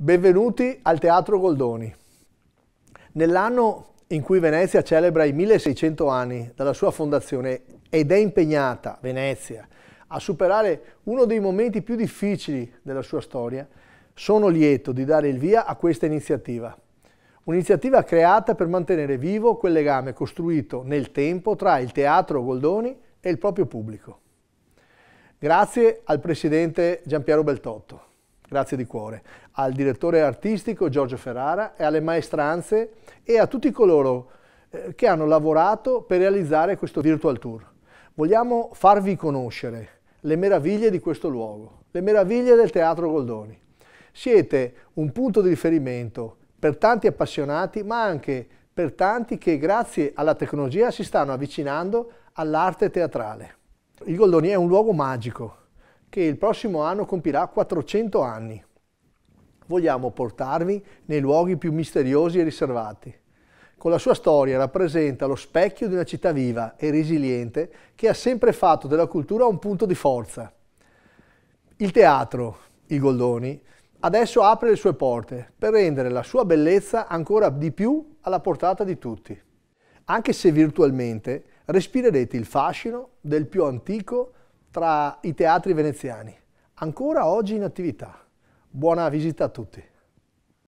Benvenuti al Teatro Goldoni. Nell'anno in cui Venezia celebra i 1600 anni dalla sua fondazione ed è impegnata, Venezia, a superare uno dei momenti più difficili della sua storia, sono lieto di dare il via a questa iniziativa. Un'iniziativa creata per mantenere vivo quel legame costruito nel tempo tra il Teatro Goldoni e il proprio pubblico. Grazie al Presidente Giampiero Beltotto. Grazie di cuore al direttore artistico Giorgio Ferrara e alle maestranze e a tutti coloro eh, che hanno lavorato per realizzare questo virtual tour. Vogliamo farvi conoscere le meraviglie di questo luogo, le meraviglie del Teatro Goldoni. Siete un punto di riferimento per tanti appassionati, ma anche per tanti che grazie alla tecnologia si stanno avvicinando all'arte teatrale. Il Goldoni è un luogo magico, che il prossimo anno compirà 400 anni. Vogliamo portarvi nei luoghi più misteriosi e riservati. Con la sua storia rappresenta lo specchio di una città viva e resiliente che ha sempre fatto della cultura un punto di forza. Il teatro, i Goldoni, adesso apre le sue porte per rendere la sua bellezza ancora di più alla portata di tutti. Anche se virtualmente, respirerete il fascino del più antico tra i teatri veneziani, ancora oggi in attività. Buona visita a tutti!